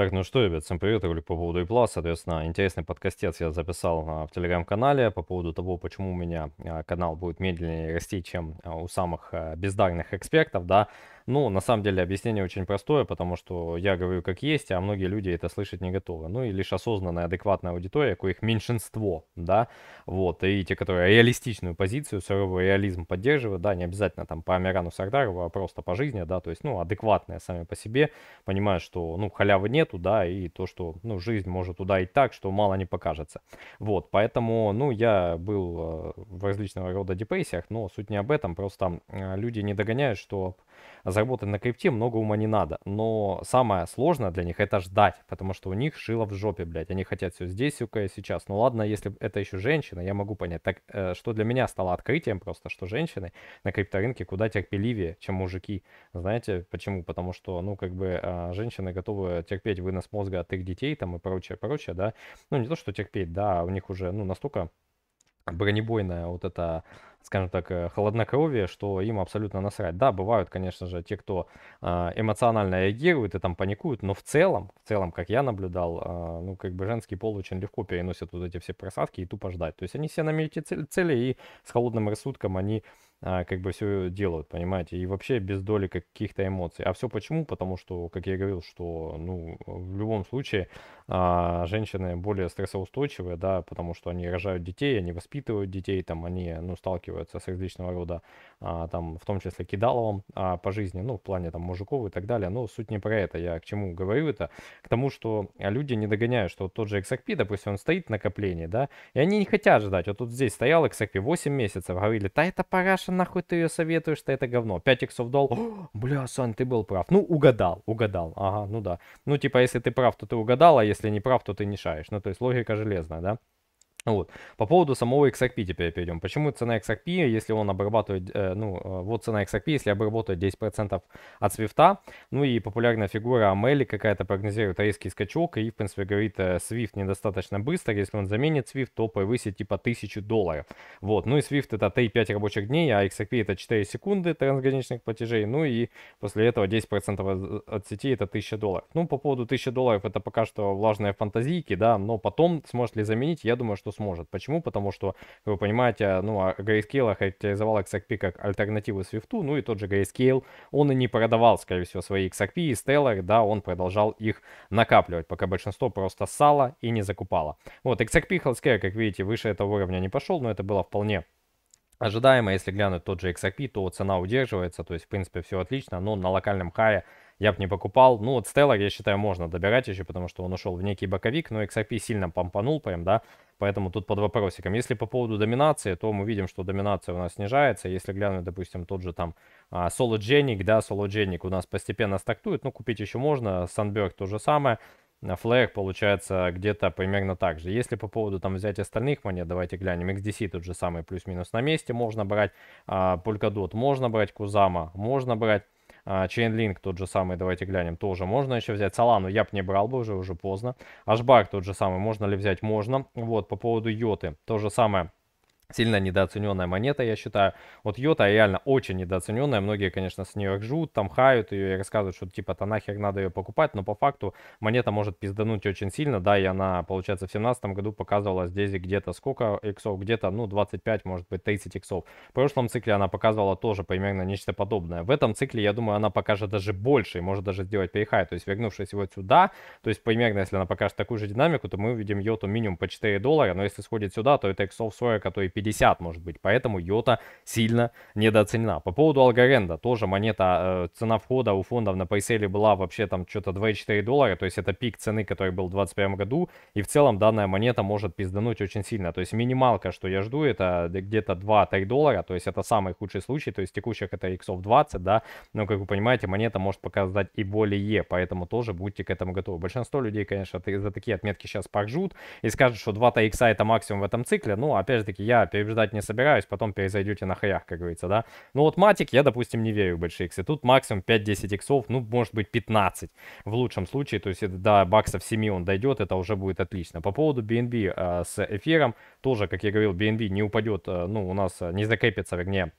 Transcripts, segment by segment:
Так, ну что, ребят, всем привет, ролик по поводу Apple, соответственно, интересный подкастец я записал а, в Телеграм-канале по поводу того, почему у меня а, канал будет медленнее расти, чем а, у самых а, бездарных экспертов, да, ну, на самом деле объяснение очень простое, потому что я говорю как есть, а многие люди это слышать не готовы. Ну и лишь осознанная, адекватная аудитория, коих меньшинство, да, вот, и те, которые реалистичную позицию, суровый реализм поддерживают, да, не обязательно там по Амирану Сардарову, а просто по жизни, да, то есть, ну, адекватные сами по себе, понимают, что, ну, халявы нету, да, и то, что, ну, жизнь может ударить так, что мало не покажется. Вот, поэтому, ну, я был э, в различного рода депрессиях, но суть не об этом, просто э, люди не догоняют, что Заработать на крипте много ума не надо, но самое сложное для них это ждать, потому что у них шило в жопе, блядь. Они хотят все здесь, сука, и сейчас. Ну ладно, если это еще женщина, я могу понять. Так э, что для меня стало открытием просто, что женщины на крипторынке куда терпеливее, чем мужики. Знаете, почему? Потому что, ну, как бы э, женщины готовы терпеть вынос мозга от их детей там и прочее, прочее, да. Ну, не то, что терпеть, да, а у них уже, ну, настолько бронебойная вот эта скажем так, э, холоднокровие, что им абсолютно насрать. Да, бывают, конечно же, те, кто а, эмоционально реагирует и там паникуют, но в целом, в целом, как я наблюдал, а, ну, как бы женский пол очень легко переносит вот эти все просадки и тупо ждать. То есть они все намерите цели, и с холодным рассудком они а, как бы все делают, понимаете, и вообще без доли каких-то эмоций. А все почему? Потому что, как я говорил, что, ну, в любом случае а, женщины более стрессоустойчивые, да, потому что они рожают детей, они воспитывают детей, там, они, ну, сталкиваются с различного рода, а, там, в том числе кидаловом а, по жизни, ну, в плане, там, мужиков и так далее, но суть не про это, я к чему говорю это, к тому, что люди не догоняют, что тот же XRP, допустим, он стоит в накоплении, да, и они не хотят ждать, вот тут здесь стоял XRP 8 месяцев, говорили, да это параша что нахуй ты ее советуешь, что это говно. 5 иксов дол. бля, Сань, ты был прав. Ну, угадал, угадал, ага, ну да. Ну, типа, если ты прав, то ты угадал, а если не прав, то ты не шаешь. Ну, то есть логика железная, да? Вот. По поводу самого XRP теперь перейдем. Почему цена XRP, если он обрабатывает, э, ну, э, вот цена XRP, если обработает 10% от свифта, ну и популярная фигура Амели какая-то прогнозирует резкий скачок и, в принципе, говорит, э, свифт недостаточно быстро, если он заменит свифт, то повысит типа 1000 долларов. Вот, ну и свифт это 3-5 рабочих дней, а XRP это 4 секунды трансграничных платежей, ну и после этого 10% от сети это 1000 долларов. Ну, по поводу 1000 долларов это пока что влажные фантазийки, да, но потом сможет ли заменить, я думаю, что кто сможет. Почему? Потому что, вы понимаете, ну, а Grayscale охарактеризовал XRP как альтернативу Swift, ну и тот же Grayscale, он и не продавал, скорее всего, свои XRP и Stellar, да, он продолжал их накапливать, пока большинство просто сало и не закупало. Вот, XRP Healthcare, как видите, выше этого уровня не пошел, но это было вполне ожидаемо. Если глянуть тот же XRP, то цена удерживается, то есть, в принципе, все отлично, но на локальном хае я бы не покупал. Ну, вот Stellar, я считаю, можно добирать еще, потому что он ушел в некий боковик, но XRP сильно помпанул прям, да, поэтому тут под вопросиком. Если по поводу доминации, то мы видим, что доминация у нас снижается. Если глянуть, допустим, тот же там а, Sologenic, да, Sologenic у нас постепенно стартует, ну, купить еще можно, Sunberg то же самое. на Флэг получается где-то примерно так же. Если по поводу там взять остальных монет, давайте глянем. XDC тот же самый плюс-минус на месте можно брать. А, Polkadot можно брать, Кузама можно брать. А, Chainlink тот же самый, давайте глянем, тоже можно еще взять. Solana я бы не брал бы уже, уже поздно. Ашбак тот же самый, можно ли взять? Можно. Вот, по поводу Йоты, то же самое сильно недооцененная монета, я считаю. Вот йота реально очень недооцененная. Многие, конечно, с нее ржут, там хают ее и рассказывают, что типа-то нахер надо ее покупать. Но по факту монета может пиздануть очень сильно. Да, и она, получается, в 2017 году показывала здесь где-то сколько иксов? Где-то, ну, 25, может быть, 30 иксов. В прошлом цикле она показывала тоже примерно нечто подобное. В этом цикле, я думаю, она покажет даже больше и может даже сделать перехай. То есть, вернувшись вот сюда, то есть, примерно, если она покажет такую же динамику, то мы увидим йоту минимум по 4 доллара. Но если сходит сюда, то это иксов 40, а то и 50. 150, может быть. Поэтому йота сильно недооценена. По поводу алгоренда, тоже монета, э, цена входа у фондов на пресейле была вообще там что-то 2,4 доллара, то есть это пик цены, который был в 2021 году, и в целом данная монета может пиздануть очень сильно. То есть минималка, что я жду, это где-то 2-3 доллара, то есть это самый худший случай, то есть текущих это иксов 20, да, но как вы понимаете, монета может показать и более, поэтому тоже будьте к этому готовы. Большинство людей, конечно, за такие отметки сейчас поржут и скажут, что 2 икса это максимум в этом цикле, но ну, опять же таки я переждать не собираюсь, потом перезайдете на хаях, как говорится, да. Ну вот матик, я, допустим, не верю в большие иксы. Тут максимум 5-10 иксов, ну, может быть, 15 в лучшем случае. То есть это да, баксов 7 он дойдет, это уже будет отлично. По поводу BNB э, с эфиром, тоже, как я говорил, BNB не упадет, э, ну, у нас э, не закрепится, вернее,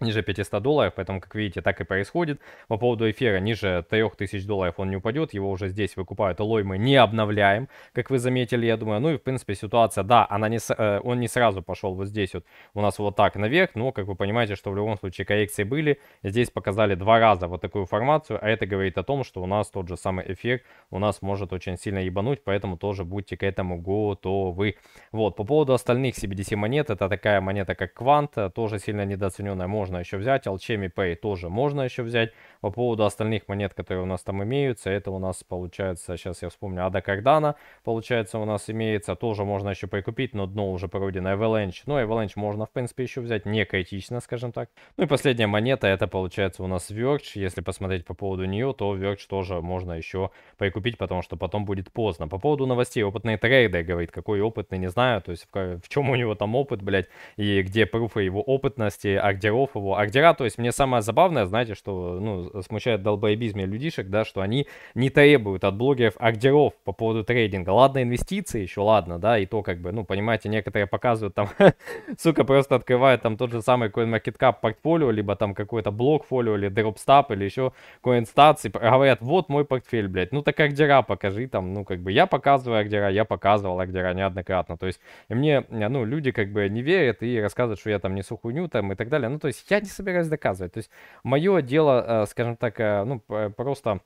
ниже 500 долларов, поэтому, как видите, так и происходит. По поводу эфира, ниже 3000 долларов он не упадет, его уже здесь выкупают, алой мы не обновляем, как вы заметили, я думаю. Ну и, в принципе, ситуация, да, она не, э, он не сразу пошел вот здесь вот у нас вот так наверх, но, как вы понимаете, что в любом случае коррекции были, здесь показали два раза вот такую формацию, а это говорит о том, что у нас тот же самый эфир у нас может очень сильно ебануть, поэтому тоже будьте к этому готовы. Вот, по поводу остальных CBDC монет, это такая монета, как Квант, тоже сильно недооцененная, может можно еще взять. Alchemy Pay тоже можно еще взять. По поводу остальных монет, которые у нас там имеются, это у нас получается, сейчас я вспомню, Ада Кардана, получается, у нас имеется. Тоже можно еще прикупить, но дно уже пройдено. Avalanche. Ну, Avalanche можно, в принципе, еще взять. Не критично, скажем так. Ну и последняя монета, это получается у нас Verge. Если посмотреть по поводу нее, то Verge тоже можно еще прикупить, потому что потом будет поздно. По поводу новостей, опытный трейдер говорит, какой опытный, не знаю, то есть в, в чем у него там опыт, блять и где пруфы его опытности, ордеров, а Кайфово. А то есть мне самое забавное, знаете, что ну, смущает долбоебизме людишек, да, что они не требуют от блогеров агдеров по поводу трейдинга. Ладно, инвестиции еще, ладно, да, и то как бы, ну, понимаете, некоторые показывают там, сука, просто открывают там тот же самый CoinMarketCap портфолио, либо там какой-то блок фолио, или дропстап, или еще CoinStats, и говорят, вот мой портфель, блядь, ну так агдера покажи там, ну как бы я показываю агдера, я показывал агдера неоднократно, то есть мне, ну, люди как бы не верят и рассказывают, что я там несу хуйню там и так далее, ну то есть я не собираюсь доказывать. То есть мое дело, э, скажем так, э, ну, просто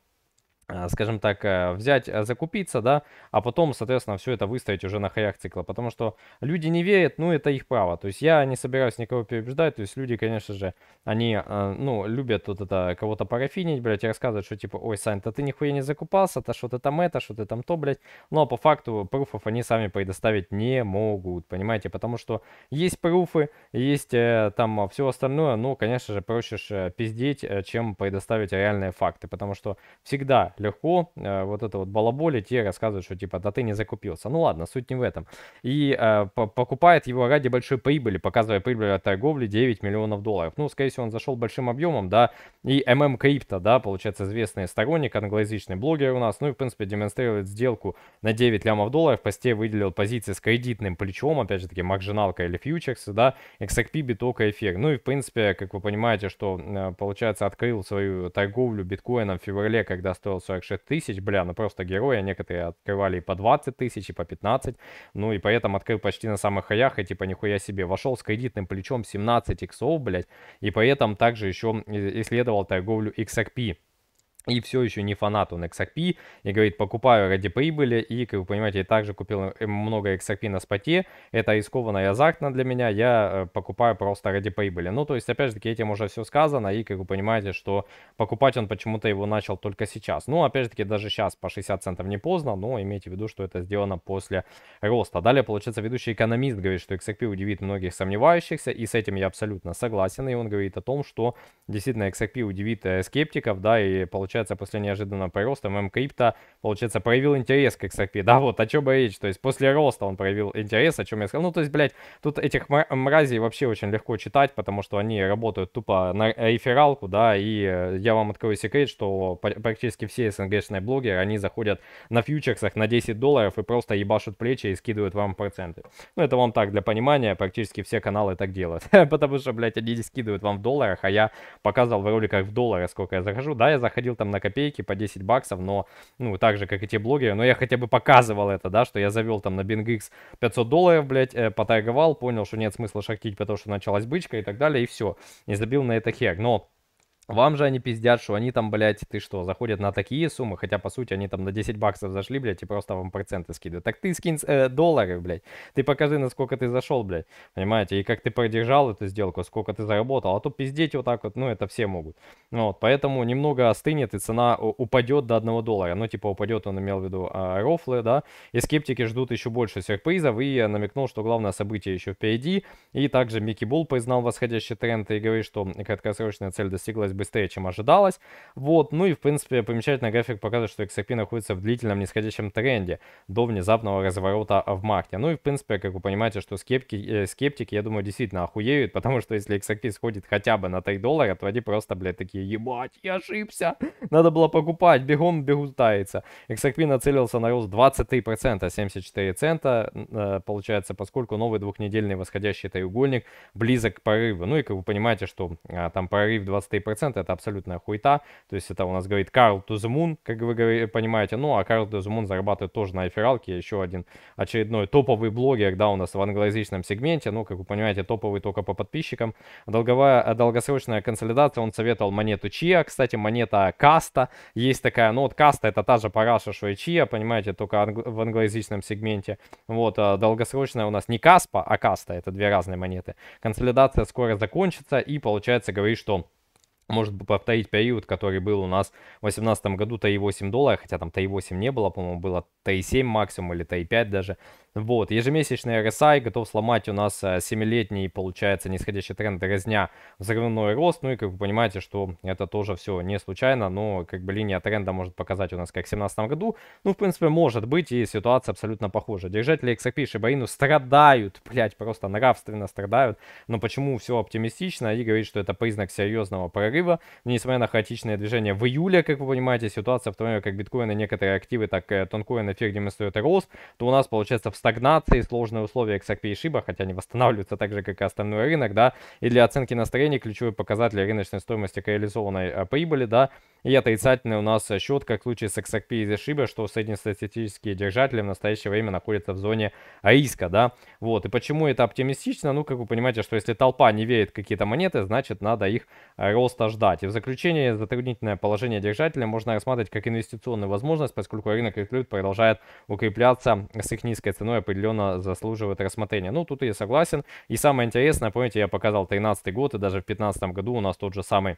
Э, скажем так, э, взять, э, закупиться, да, а потом, соответственно, все это выставить уже на хаях цикла, потому что люди не верят, ну, это их право, то есть я не собираюсь никого переубеждать, то есть люди, конечно же, они, ну, любят тут это кого-то парафинить, блядь, и рассказывать, что типа, ой, Сань, да ты нихуя не закупался, то что ты там это, что ты там то, блядь, но ну, а по факту пруфов они сами предоставить не могут, понимаете, потому что есть пруфы, есть там все остальное, ну, конечно же, проще пиздеть, чем предоставить реальные факты, потому что всегда легко э, вот это вот балаболи, те рассказывают, что типа, да ты не закупился. Ну ладно, суть не в этом. И э, покупает его ради большой прибыли, показывая прибыль от торговли 9 миллионов долларов. Ну, скорее всего, он зашел большим объемом, да, и MM ММ Crypto, да, получается, известный сторонник, англоязычный блогер у нас, ну и, в принципе, демонстрирует сделку на 9 лямов долларов, по сте выделил позиции с кредитным плечом, опять же таки, маржиналка или фьючерсы, да, XRP, биток и эфир. Ну и, в принципе, как вы понимаете, что, э, получается, открыл свою торговлю биткоином в феврале, когда стоил стоил 46 тысяч, бля, ну просто героя, некоторые открывали и по 20 тысяч, и по 15, ну и поэтому открыл почти на самых хаях, и типа нихуя себе, вошел с кредитным плечом 17 иксов, блядь, и поэтому также еще э, исследовал торговлю XRP, и все еще не фанат он XRP, и говорит, покупаю ради прибыли, и, как вы понимаете, я также купил э, много XRP на споте, это рискованно и азартно для меня, я э, покупаю просто ради прибыли. Ну, то есть, опять же таки, этим уже все сказано, и, как вы понимаете, что покупать он почему-то его начал только сейчас. Ну, опять же таки, даже сейчас по 60 центов не поздно, но имейте в виду, что это сделано после роста. Далее, получается, ведущий экономист говорит, что XRP удивит многих сомневающихся, и с этим я абсолютно согласен, и он говорит о том, что действительно XRP удивит э, скептиков, да, и получается, получается, после неожиданного прироста ММ-крипто, получается, проявил интерес к XRP, да, вот о чем я речь, то есть после роста он проявил интерес, о чем я сказал, ну, то есть, блядь, тут этих мразей вообще очень легко читать, потому что они работают тупо на рефералку, да, и э, я вам открою секрет, что практически все СНГшные блогеры, они заходят на фьючерсах на 10 долларов и просто ебашут плечи и скидывают вам проценты. Ну, это вам так, для понимания, практически все каналы так делают, потому что, блядь, они скидывают вам в долларах, а я показывал в роликах в доллары, сколько я захожу, да, я заходил там на копейки по 10 баксов, но, ну, так же, как и те блогеры, но я хотя бы показывал это, да, что я завел там на BingX 500 долларов, блядь, э, поторговал, понял, что нет смысла шахтить, потому что началась бычка и так далее, и все, не забил на это хек, но вам же они пиздят, что они там, блядь, ты что, заходят на такие суммы, хотя, по сути, они там на 10 баксов зашли, блядь, и просто вам проценты скидывают. Так ты скинь э, доллары, блядь, ты покажи, насколько ты зашел, блядь, понимаете, и как ты продержал эту сделку, сколько ты заработал, а то пиздеть вот так вот, ну, это все могут. Ну вот, поэтому немного остынет, и цена упадет до 1 доллара, ну, типа, упадет, он имел в виду э, рофлы, да, и скептики ждут еще больше сюрпризов, и намекнул, что главное событие еще впереди, и также Микки Булл признал восходящий тренд и говорит, что краткосрочная цель достиглась быстрее, чем ожидалось. Вот, ну и, в принципе, примечательный график показывает, что XRP находится в длительном нисходящем тренде до внезапного разворота в марте. Ну и, в принципе, как вы понимаете, что скептики, э, скептики я думаю, действительно охуеют, потому что если XRP сходит хотя бы на 3 доллара, то они просто, блядь, такие, ебать, я ошибся, надо было покупать, бегом бегу тается. XRP нацелился на рост 23%, 74 цента, э, получается, поскольку новый двухнедельный восходящий треугольник близок к порыву. Ну и, как вы понимаете, что э, там прорыв 23% 100%, это абсолютная хуйта. То есть это у нас говорит Карл Тузмун, как вы понимаете. Ну, а Карл Тузмун зарабатывает тоже на эфиралке. Еще один очередной топовый блогер, да, у нас в англоязычном сегменте. Ну, как вы понимаете, топовый только по подписчикам. Долговая, э, долгосрочная консолидация, он советовал монету Чия. Кстати, монета Каста есть такая. Ну, вот Каста это та же параша, что и Чия, понимаете, только англ в англоязычном сегменте. Вот, э, долгосрочная у нас не Каспа, а Каста. Это две разные монеты. Консолидация скоро закончится и получается говорит, что может повторить период, который был у нас в 2018 году, ТАИ-8 доллара, хотя там ТАИ-8 не было, по-моему, было ТАИ-7 максимум или ТАИ-5 даже. Вот, ежемесячный RSI готов сломать у нас 7-летний, э, получается, нисходящий тренд дразня взрывной рост. Ну и, как вы понимаете, что это тоже все не случайно, но как бы линия тренда может показать у нас как в 2017 году. Ну, в принципе, может быть, и ситуация абсолютно похожа. Держатели XRP и Шибаину страдают, блять просто нравственно страдают. Но почему все оптимистично? И говорит, что это признак серьезного прорыва. Несмотря на хаотичное движение в июле, как вы понимаете, ситуация в то время как биткоин и некоторые активы, так э, тонкоин эфир демонстрирует рост, то у нас, получается, в стагнации, сложные условия XRP и Shiba, хотя они восстанавливаются так же, как и остальной рынок, да, и для оценки настроения ключевой показатель рыночной стоимости корреализованной а, прибыли, да, и отрицательный у нас счет, как в случае с XRP из Shiba, что среднестатистические держатели в настоящее время находятся в зоне риска, да. Вот, и почему это оптимистично? Ну, как вы понимаете, что если толпа не верит в какие-то монеты, значит, надо их э, роста ждать. И в заключение затруднительное положение держателя можно рассматривать как инвестиционную возможность, поскольку рынок криптовалют продолжает укрепляться с их низкой ценой, определенно заслуживает рассмотрения. Ну, тут я согласен. И самое интересное, помните, я показал 13 год, и даже в 15 году у нас тот же самый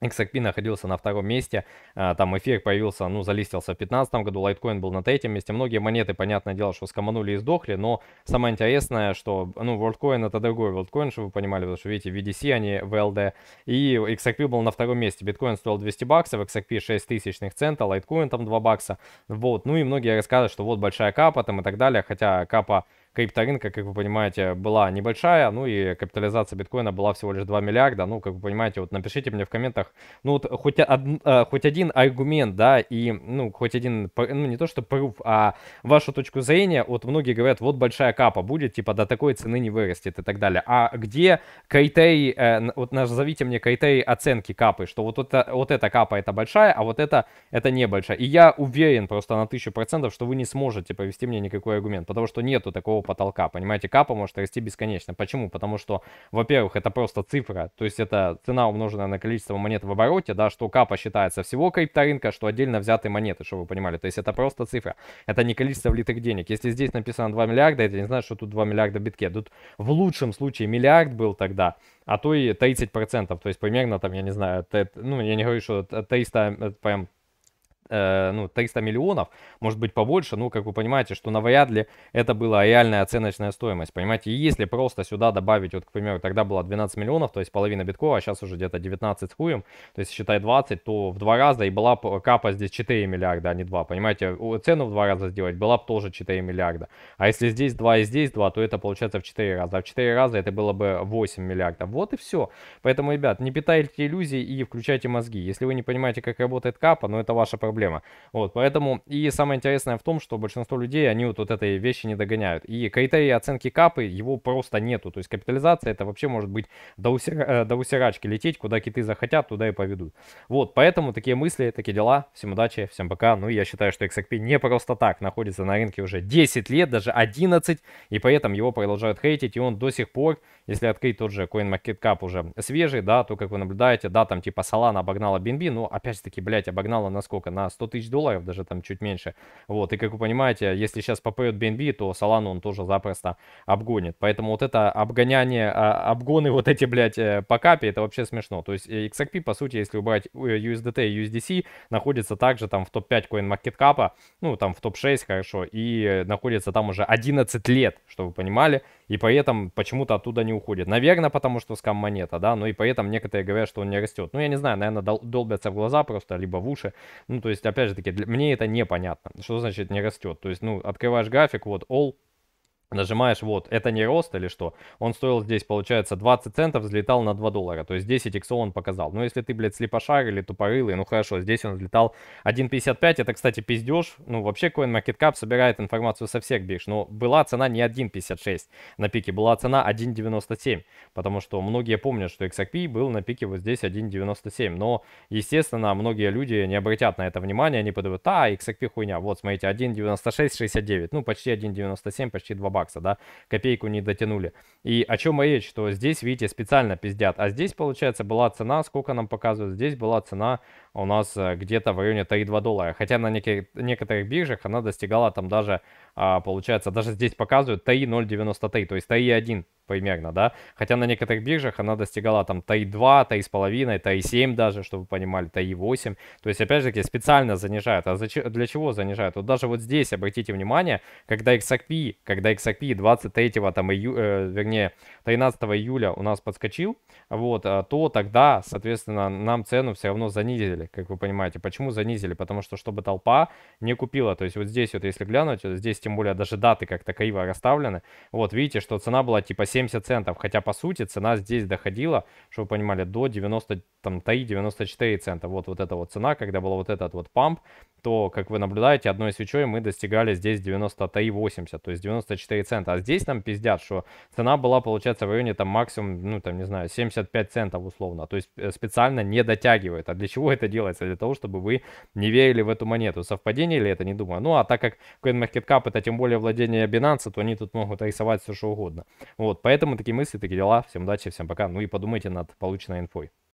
XRP находился на втором месте, а, там эфир появился, ну, залистился в 2015 году, лайткоин был на третьем месте. Многие монеты, понятное дело, что скоманули и сдохли, но самое интересное, что, ну, WorldCoin это другой WorldCoin, чтобы вы понимали, потому что, видите, VDC, а не VLD, и XRP был на втором месте. Биткоин стоил 200 баксов, XRP 6 тысячных цента, лайткоин там 2 бакса, вот. Ну и многие рассказывают, что вот большая капа там и так далее, хотя капа крипторынка, как вы понимаете, была небольшая, ну и капитализация биткоина была всего лишь 2 миллиарда. Ну, как вы понимаете, вот напишите мне в комментах, ну вот хоть, од, а, хоть один аргумент, да, и, ну, хоть один, ну не то что пруф, а вашу точку зрения, вот многие говорят, вот большая капа будет, типа до такой цены не вырастет и так далее. А где критерий, э, вот назовите мне критерий оценки капы, что вот, это, вот эта капа это большая, а вот это, это небольшая. И я уверен просто на тысячу процентов, что вы не сможете провести мне никакой аргумент, потому что нету такого никакого потолка, понимаете, капа может расти бесконечно. Почему? Потому что, во-первых, это просто цифра, то есть это цена, умноженная на количество монет в обороте, да, что капа считается всего крипторынка, что отдельно взятые монеты, чтобы вы понимали, то есть это просто цифра, это не количество влитых денег. Если здесь написано 2 миллиарда, это не значит, что тут 2 миллиарда в битке, тут в лучшем случае миллиард был тогда, а то и 30%, то есть примерно там, я не знаю, ну, я не говорю, что 300, э, прям Э, ну, 300 миллионов, может быть, побольше, ну, как вы понимаете, что навряд ли это была реальная оценочная стоимость, понимаете, и если просто сюда добавить, вот, к примеру, тогда было 12 миллионов, то есть половина биткоина, а сейчас уже где-то 19 с хуем, то есть считай 20, то в два раза и была капа здесь 4 миллиарда, а не 2, понимаете, цену в два раза сделать была бы тоже 4 миллиарда, а если здесь 2 и здесь 2, то это получается в 4 раза, а в 4 раза это было бы 8 миллиардов, вот и все, поэтому, ребят, не питайте иллюзии и включайте мозги, если вы не понимаете, как работает капа, но ну, это ваша проблема, проблема. Вот, поэтому и самое интересное в том, что большинство людей, они вот, вот этой вещи не догоняют. И критерии оценки капы, его просто нету. То есть капитализация это вообще может быть до, усер... Э, до усерачки лететь, куда киты захотят, туда и поведут. Вот, поэтому такие мысли, такие дела. Всем удачи, всем пока. Ну, я считаю, что XRP не просто так находится на рынке уже 10 лет, даже 11, и поэтому его продолжают хейтить, и он до сих пор, если открыть тот же CoinMarketCap уже свежий, да, то, как вы наблюдаете, да, там типа Solana обогнала BNB, но опять же таки, блять, обогнала на сколько? На на 100 тысяч долларов, даже там чуть меньше. Вот, и как вы понимаете, если сейчас попоет BNB, то Solana он тоже запросто обгонит. Поэтому вот это обгоняние, а, обгоны вот эти, блядь, э, по капе, это вообще смешно. То есть э, XRP, по сути, если убрать э, USDT и USDC, находится также там в топ-5 CoinMarketCap, ну, там в топ-6, хорошо, и находится там уже 11 лет, чтобы вы понимали, и поэтому почему-то оттуда не уходит. Наверное, потому что скам монета, да, но и поэтому некоторые говорят, что он не растет. Ну, я не знаю, наверное, долбятся в глаза просто, либо в уши. Ну, то есть есть, опять же таки, для... мне это непонятно. Что значит не растет? То есть, ну, открываешь график, вот all Нажимаешь вот, это не рост или что? Он стоил здесь, получается, 20 центов, взлетал на 2 доллара. То есть 10 иксов он показал. Но если ты, блядь, слепошар или тупорылый, ну хорошо, здесь он взлетал 1.55. Это, кстати, пиздеж. Ну, вообще CoinMarketCap собирает информацию со всех бирж. Но была цена не 1.56 на пике, была цена 1.97. Потому что многие помнят, что XRP был на пике вот здесь 1.97. Но, естественно, многие люди не обратят на это внимания. Они подумают, а, XRP хуйня. Вот, смотрите, 1.96, 69. Ну, почти 1.97, почти 2 бакса, да, копейку не дотянули. И о чем речь, что здесь, видите, специально пиздят, а здесь, получается, была цена, сколько нам показывают, здесь была цена у нас э, где-то в районе 3,2 доллара. Хотя на неких некоторых биржах она достигала там даже, а, получается, даже здесь показывают 3,093, то есть 3,1 примерно, да. Хотя на некоторых биржах она достигала там 3,2, 3,5, 3,7 даже, чтобы вы понимали, 3,8. То есть, опять же таки, специально занижают. А для чего занижают? Вот даже вот здесь, обратите внимание, когда XRP, когда XRP 23 там, ию, э, вернее, 13 июля у нас подскочил, вот, э, то тогда, соответственно, нам цену все равно занизили как вы понимаете. Почему занизили? Потому что, чтобы толпа не купила. То есть вот здесь вот, если глянуть, здесь тем более даже даты как-то криво расставлены. Вот, видите, что цена была типа 70 центов, хотя по сути цена здесь доходила, чтобы вы понимали, до 90 там ТАИ 94 цента, вот, вот эта вот цена, когда была вот этот вот памп, то, как вы наблюдаете, одной свечой мы достигали здесь 90 ТАИ 80, то есть 94 цента. А здесь нам пиздят, что цена была, получается, в районе там максимум, ну, там, не знаю, 75 центов условно. То есть э, специально не дотягивает. А для чего это делается? Для того, чтобы вы не верили в эту монету. Совпадение или это, не думаю. Ну, а так как CoinMarketCap это тем более владение Binance, то они тут могут рисовать все, что угодно. Вот, поэтому такие мысли, такие дела. Всем удачи, всем пока. Ну и подумайте над полученной инфой.